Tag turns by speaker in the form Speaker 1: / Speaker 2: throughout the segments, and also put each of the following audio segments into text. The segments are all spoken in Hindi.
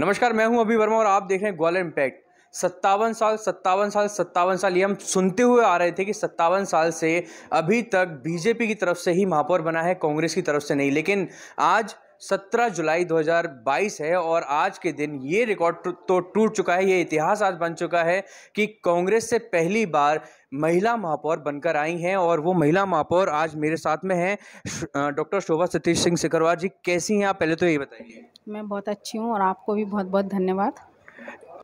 Speaker 1: नमस्कार मैं हूं अभि वर्मा और आप देख रहे हैं ग्वालियर इम्पैक्ट सत्तावन साल सत्तावन साल सत्तावन साल ये हम सुनते हुए आ रहे थे कि सत्तावन साल से अभी तक बीजेपी की तरफ से ही महापौर बना है कांग्रेस की तरफ से नहीं लेकिन आज 17 जुलाई 2022 है और आज के दिन ये रिकॉर्ड तो टूट चुका है ये इतिहास आज बन चुका है कि कांग्रेस से पहली बार महिला महापौर बनकर आई हैं और वो महिला महापौर आज मेरे साथ में हैं डॉक्टर शोभा सतीश सिंह सिकरवा जी कैसी हैं आप पहले तो ये बताइए
Speaker 2: मैं बहुत अच्छी हूँ और आपको भी बहुत बहुत धन्यवाद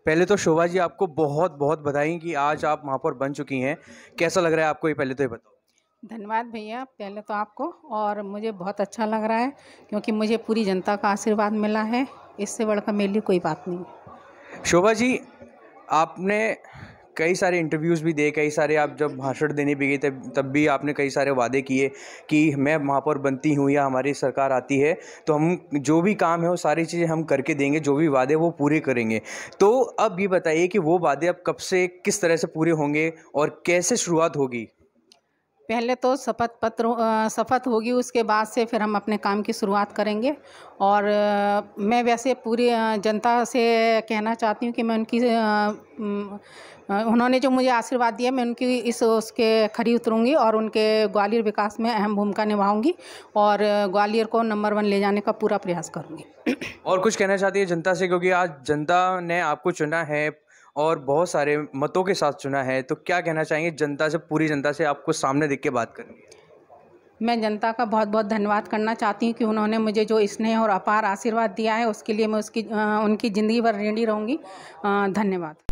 Speaker 1: पहले तो शोभा जी आपको बहुत बहुत बधाई कि आज आप महापौर बन चुकी हैं कैसा लग रहा है आपको ये पहले तो ये बताओ
Speaker 2: धन्यवाद भैया पहले तो आपको और मुझे बहुत अच्छा लग रहा है क्योंकि मुझे पूरी जनता का आशीर्वाद मिला है इससे बढ़कर मेरे लिए कोई बात नहीं
Speaker 1: शोभा जी आपने कई सारे इंटरव्यूज़ भी दिए कई सारे आप जब भाषण देने भी गए तब तब भी आपने कई सारे वादे किए कि मैं महापौर बनती हूँ या हमारी सरकार आती है तो हम जो भी काम है वो सारी चीज़ें हम करके देंगे जो भी वादे वो पूरे करेंगे तो अब ये बताइए कि वो वादे अब कब से किस तरह से पूरे होंगे और कैसे शुरुआत होगी
Speaker 2: पहले तो शपथ पत्र शपथ होगी उसके बाद से फिर हम अपने काम की शुरुआत करेंगे और मैं वैसे पूरी जनता से कहना चाहती हूँ कि मैं उनकी उन्होंने जो मुझे आशीर्वाद दिया मैं उनकी इस उसके खड़ी उतरूँगी और उनके ग्वालियर विकास में अहम भूमिका निभाऊँगी और ग्वालियर को नंबर वन ले जाने का पूरा प्रयास करूँगी
Speaker 1: और कुछ कहना चाहती है जनता से क्योंकि आज जनता ने आपको चुना है और बहुत सारे मतों के साथ चुना है तो क्या कहना चाहेंगे जनता से पूरी जनता से आपको सामने देख के बात करनी है
Speaker 2: मैं जनता का बहुत बहुत धन्यवाद करना चाहती हूँ कि उन्होंने मुझे जो स्नेह और अपार आशीर्वाद दिया है उसके लिए मैं उसकी उनकी ज़िंदगी भर रेणी रहूँगी धन्यवाद